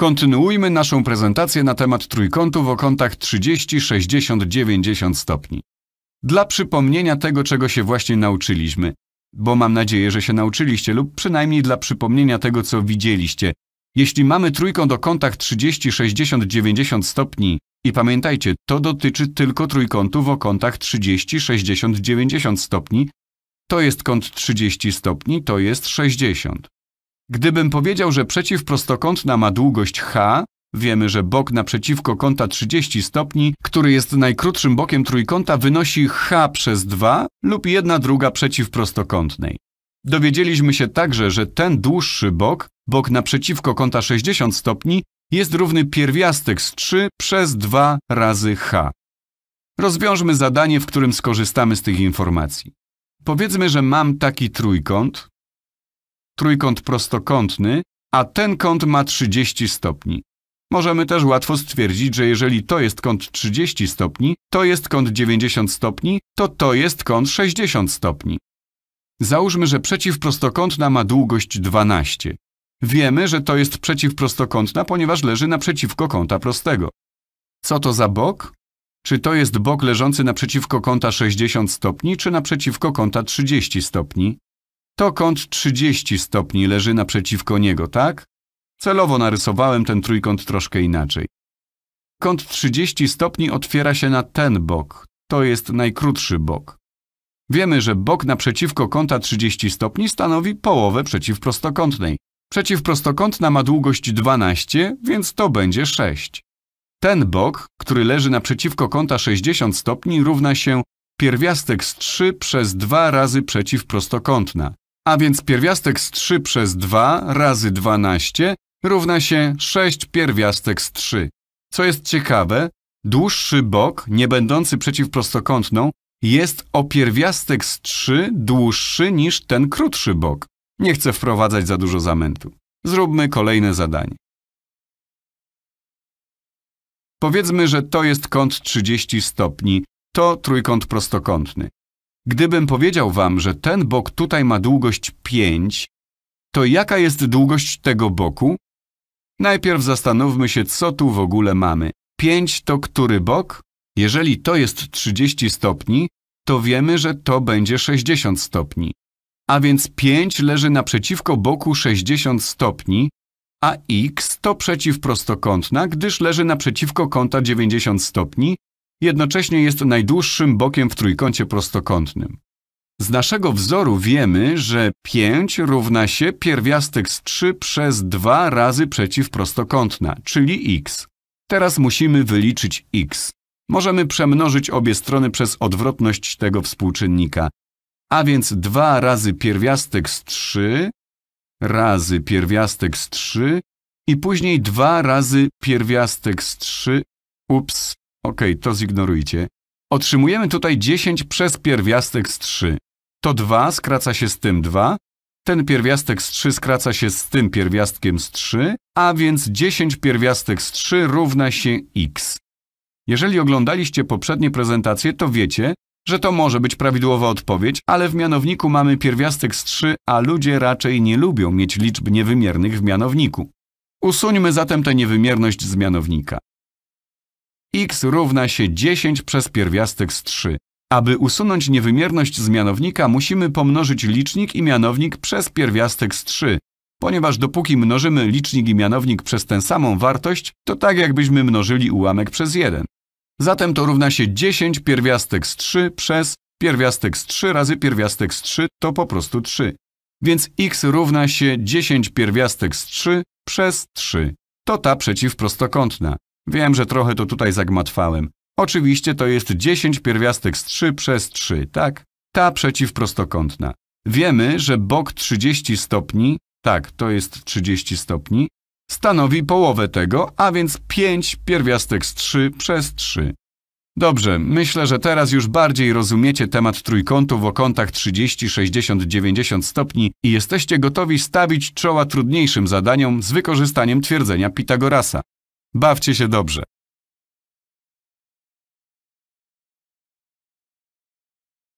Kontynuujmy naszą prezentację na temat trójkątu o kątach 30, 60, 90 stopni. Dla przypomnienia tego, czego się właśnie nauczyliśmy, bo mam nadzieję, że się nauczyliście lub przynajmniej dla przypomnienia tego, co widzieliście. Jeśli mamy trójkąt o kątach 30, 60, 90 stopni i pamiętajcie, to dotyczy tylko trójkątów o kątach 30, 60, 90 stopni, to jest kąt 30 stopni, to jest 60. Gdybym powiedział, że przeciwprostokątna ma długość h, wiemy, że bok naprzeciwko kąta 30 stopni, który jest najkrótszym bokiem trójkąta, wynosi h przez 2 lub 1 druga przeciwprostokątnej. Dowiedzieliśmy się także, że ten dłuższy bok, bok naprzeciwko kąta 60 stopni, jest równy pierwiastek z 3 przez 2 razy h. Rozwiążmy zadanie, w którym skorzystamy z tych informacji. Powiedzmy, że mam taki trójkąt, trójkąt prostokątny, a ten kąt ma 30 stopni. Możemy też łatwo stwierdzić, że jeżeli to jest kąt 30 stopni, to jest kąt 90 stopni, to to jest kąt 60 stopni. Załóżmy, że przeciwprostokątna ma długość 12. Wiemy, że to jest przeciwprostokątna, ponieważ leży naprzeciwko kąta prostego. Co to za bok? Czy to jest bok leżący naprzeciwko kąta 60 stopni, czy naprzeciwko kąta 30 stopni? To kąt 30 stopni leży naprzeciwko niego, tak? Celowo narysowałem ten trójkąt troszkę inaczej. Kąt 30 stopni otwiera się na ten bok. To jest najkrótszy bok. Wiemy, że bok naprzeciwko kąta 30 stopni stanowi połowę przeciwprostokątnej. Przeciwprostokątna ma długość 12, więc to będzie 6. Ten bok, który leży naprzeciwko kąta 60 stopni, równa się pierwiastek z 3 przez 2 razy przeciwprostokątna a więc pierwiastek z 3 przez 2 razy 12 równa się 6 pierwiastek z 3. Co jest ciekawe, dłuższy bok, nie będący przeciwprostokątną, jest o pierwiastek z 3 dłuższy niż ten krótszy bok. Nie chcę wprowadzać za dużo zamętu. Zróbmy kolejne zadanie. Powiedzmy, że to jest kąt 30 stopni. To trójkąt prostokątny. Gdybym powiedział wam, że ten bok tutaj ma długość 5, to jaka jest długość tego boku? Najpierw zastanówmy się, co tu w ogóle mamy. 5 to który bok? Jeżeli to jest 30 stopni, to wiemy, że to będzie 60 stopni. A więc 5 leży naprzeciwko boku 60 stopni, a x to przeciwprostokątna, gdyż leży naprzeciwko kąta 90 stopni, Jednocześnie jest najdłuższym bokiem w trójkącie prostokątnym. Z naszego wzoru wiemy, że 5 równa się pierwiastek z 3 przez 2 razy przeciwprostokątna, czyli x. Teraz musimy wyliczyć x. Możemy przemnożyć obie strony przez odwrotność tego współczynnika. A więc 2 razy pierwiastek z 3 razy pierwiastek z 3 i później 2 razy pierwiastek z 3 ups, Okej, okay, to zignorujcie. Otrzymujemy tutaj 10 przez pierwiastek z 3. To 2 skraca się z tym 2, ten pierwiastek z 3 skraca się z tym pierwiastkiem z 3, a więc 10 pierwiastek z 3 równa się x. Jeżeli oglądaliście poprzednie prezentacje, to wiecie, że to może być prawidłowa odpowiedź, ale w mianowniku mamy pierwiastek z 3, a ludzie raczej nie lubią mieć liczb niewymiernych w mianowniku. Usuńmy zatem tę niewymierność z mianownika x równa się 10 przez pierwiastek z 3. Aby usunąć niewymierność z mianownika, musimy pomnożyć licznik i mianownik przez pierwiastek z 3. Ponieważ dopóki mnożymy licznik i mianownik przez tę samą wartość, to tak jakbyśmy mnożyli ułamek przez 1. Zatem to równa się 10 pierwiastek z 3 przez pierwiastek z 3 razy pierwiastek z 3 to po prostu 3. Więc x równa się 10 pierwiastek z 3 przez 3. To ta przeciwprostokątna. Wiem, że trochę to tutaj zagmatwałem. Oczywiście to jest 10 pierwiastek z 3 przez 3, tak? Ta przeciwprostokątna. Wiemy, że bok 30 stopni, tak, to jest 30 stopni, stanowi połowę tego, a więc 5 pierwiastek z 3 przez 3. Dobrze, myślę, że teraz już bardziej rozumiecie temat trójkątów o kątach 30, 60, 90 stopni i jesteście gotowi stawić czoła trudniejszym zadaniom z wykorzystaniem twierdzenia Pitagorasa. Bawcie się dobrze.